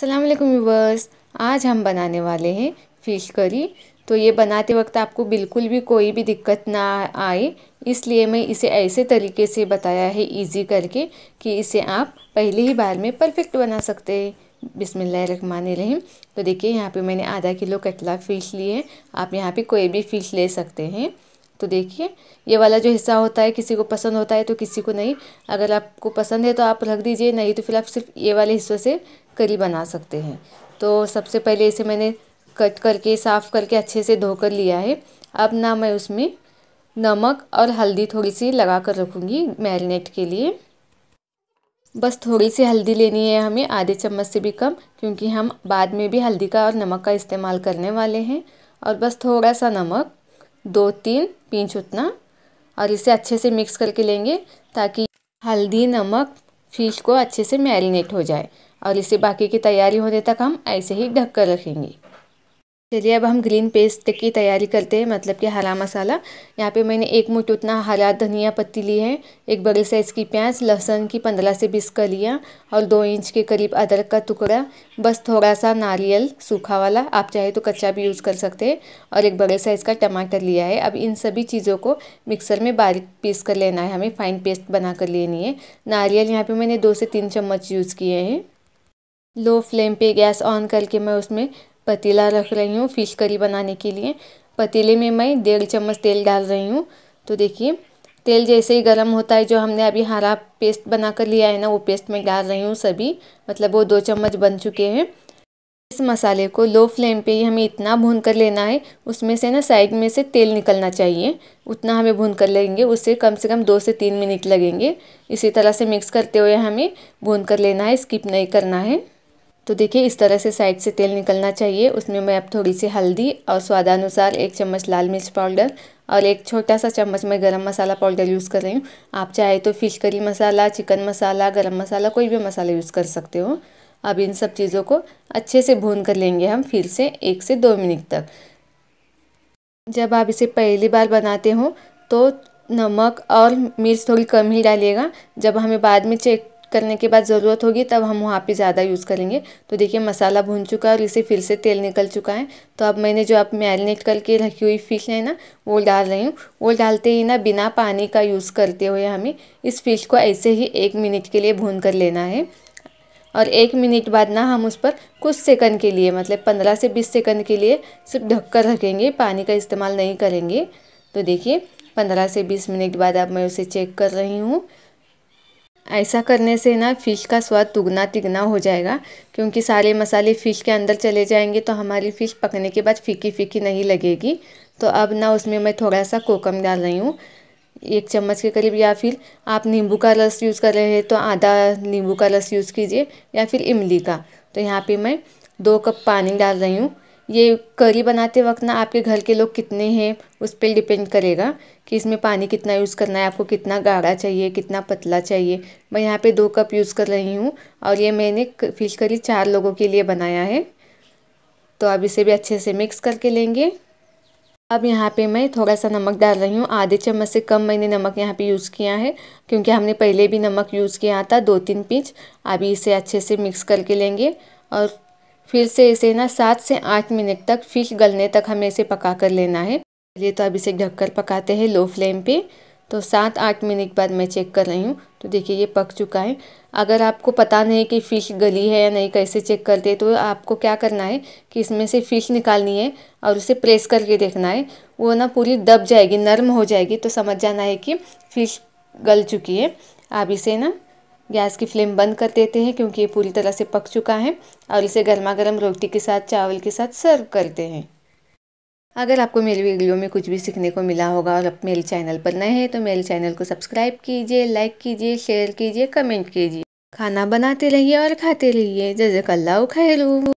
सलाम अलैकुम व्यूवर्स आज हम बनाने वाले हैं फ़िश करी तो ये बनाते वक्त आपको बिल्कुल भी कोई भी दिक्कत ना आए इसलिए मैं इसे ऐसे तरीके से बताया है इजी करके कि इसे आप पहले ही बार में परफेक्ट बना सकते हैं रहीम तो देखिए यहाँ पे मैंने आधा किलो कटला फ़िश ली है आप यहाँ पे कोई भी फ़िश ले सकते हैं तो देखिए ये वाला जो हिस्सा होता है किसी को पसंद होता है तो किसी को नहीं अगर आपको पसंद है तो आप रख दीजिए नहीं तो फिर आप सिर्फ ये वाले हिस्सों से करी बना सकते हैं तो सबसे पहले इसे मैंने कट करके साफ़ करके अच्छे से धोकर लिया है अब ना मैं उसमें नमक और हल्दी थोड़ी सी लगा कर रखूँगी मैरिनेट के लिए बस थोड़ी सी हल्दी लेनी है हमें आधे चम्मच से भी कम क्योंकि हम बाद में भी हल्दी का और नमक का इस्तेमाल करने वाले हैं और बस थोड़ा सा नमक दो तीन पींच उतना और इसे अच्छे से मिक्स करके लेंगे ताकि हल्दी नमक फिश को अच्छे से मैरिनेट हो जाए और इसे बाकी की तैयारी होने तक हम ऐसे ही ढक कर रखेंगे चलिए अब हम ग्रीन पेस्ट की तैयारी करते हैं मतलब कि हरा मसाला यहाँ पे मैंने एक मुठ उतना हरा धनिया पत्ती ली है एक बड़े साइज़ की प्याज लहसुन की पंद्रह से बीस कलियाँ और दो इंच के करीब अदरक का टुकड़ा बस थोड़ा सा नारियल सूखा वाला आप चाहे तो कच्चा भी यूज़ कर सकते हैं और एक बड़े साइज़ का टमाटर लिया है अब इन सभी चीज़ों को मिक्सर में बारीक पीस कर लेना है हमें फाइन पेस्ट बना कर लेनी है नारियल यहाँ पर मैंने दो से तीन चम्मच यूज़ किए हैं लो फ्लेम पे गैस ऑन करके मैं उसमें पतीला रख रही हूँ फ़िश करी बनाने के लिए पतीले में मैं डेढ़ चम्मच तेल डाल रही हूँ तो देखिए तेल जैसे ही गर्म होता है जो हमने अभी हरा पेस्ट बना कर लिया है ना वो पेस्ट में डाल रही हूँ सभी मतलब वो दो चम्मच बन चुके हैं इस मसाले को लो फ्लेम पे ही हमें इतना भून कर लेना है उसमें से ना साइड में से तेल निकलना चाहिए उतना हमें भून कर लेंगे उससे कम से कम दो से तीन मिनट लगेंगे इसी तरह से मिक्स करते हुए हमें भून कर लेना है स्किप नहीं करना है तो देखिए इस तरह से साइड से तेल निकलना चाहिए उसमें मैं अब थोड़ी सी हल्दी और स्वादानुसार एक चम्मच लाल मिर्च पाउडर और एक छोटा सा चम्मच मैं गरम मसाला पाउडर यूज़ कर रही हूँ आप चाहे तो फ़िश करी मसाला चिकन मसाला गरम मसाला कोई भी मसाला यूज़ कर सकते हो अब इन सब चीज़ों को अच्छे से भून कर लेंगे हम फिर से एक से दो मिनट तक जब आप इसे पहली बार बनाते हो तो नमक और मिर्च थोड़ी कम ही डालिएगा जब हमें बाद में चेक करने के बाद ज़रूरत होगी तब हम वहाँ पे ज़्यादा यूज़ करेंगे तो देखिए मसाला भून चुका है और इसे फिर से तेल निकल चुका है तो अब मैंने जो आप मैरिनेट करके रखी हुई फ़िश है ना वो डाल रही हूँ वो डालते ही ना बिना पानी का यूज़ करते हुए हमें इस फिश को ऐसे ही एक मिनट के लिए भून कर लेना है और एक मिनट बाद ना हम उस पर कुछ सेकंड के लिए मतलब पंद्रह से बीस सेकंड के लिए सिर्फ ढककर रखेंगे पानी का इस्तेमाल नहीं करेंगे तो देखिए पंद्रह से बीस मिनट बाद अब मैं उसे चेक कर रही हूँ ऐसा करने से ना फ़िश का स्वाद दुगना तिगना हो जाएगा क्योंकि सारे मसाले फ़िश के अंदर चले जाएंगे तो हमारी फ़िश पकने के बाद फीकी फीकी नहीं लगेगी तो अब ना उसमें मैं थोड़ा सा कोकम डाल रही हूँ एक चम्मच के करीब या फिर आप नींबू का रस यूज़ कर रहे हैं तो आधा नींबू का रस यूज़ कीजिए या फिर इमली का तो यहाँ पर मैं दो कप पानी डाल रही हूँ ये करी बनाते वक्त ना आपके घर के लोग कितने हैं उस पर डिपेंड करेगा कि इसमें पानी कितना यूज़ करना है आपको कितना गाढ़ा चाहिए कितना पतला चाहिए मैं यहाँ पे दो कप यूज़ कर रही हूँ और ये मैंने फिश करी चार लोगों के लिए बनाया है तो अब इसे भी अच्छे से मिक्स करके लेंगे अब यहाँ पे मैं थोड़ा सा नमक डाल रही हूँ आधे चम्मच से कम मैंने नमक यहाँ पे यूज़ किया है क्योंकि हमने पहले भी नमक यूज़ किया था दो तीन पीच अभी इसे अच्छे से मिक्स करके लेंगे और फिर से इसे ना सात से आठ मिनट तक फिश गलने तक हमें इसे पका कर लेना है चलिए तो अब इसे ढककर पकाते हैं लो फ्लेम पे तो सात आठ मिनट बाद मैं चेक कर रही हूँ तो देखिए ये पक चुका है अगर आपको पता नहीं कि फ़िश गली है या नहीं कैसे चेक करते तो आपको क्या करना है कि इसमें से फ़िश निकालनी है और उसे प्रेस करके देखना है वो ना पूरी दब जाएगी नरम हो जाएगी तो समझ जाना है कि फ़िश गल चुकी है आप इसे ना गैस की फ्लेम बंद कर देते हैं क्योंकि ये पूरी तरह से पक चुका है और इसे गर्मा गर्म रोटी के साथ चावल के साथ सर्व करते हैं अगर आपको मेरी वीडियो में कुछ भी सीखने को मिला होगा और आप मेरे चैनल पर नए हैं तो मेरे चैनल को सब्सक्राइब कीजिए लाइक कीजिए शेयर कीजिए कमेंट कीजिए खाना बनाते रहिए और खाते रहिए जजक अल्लाह खैरू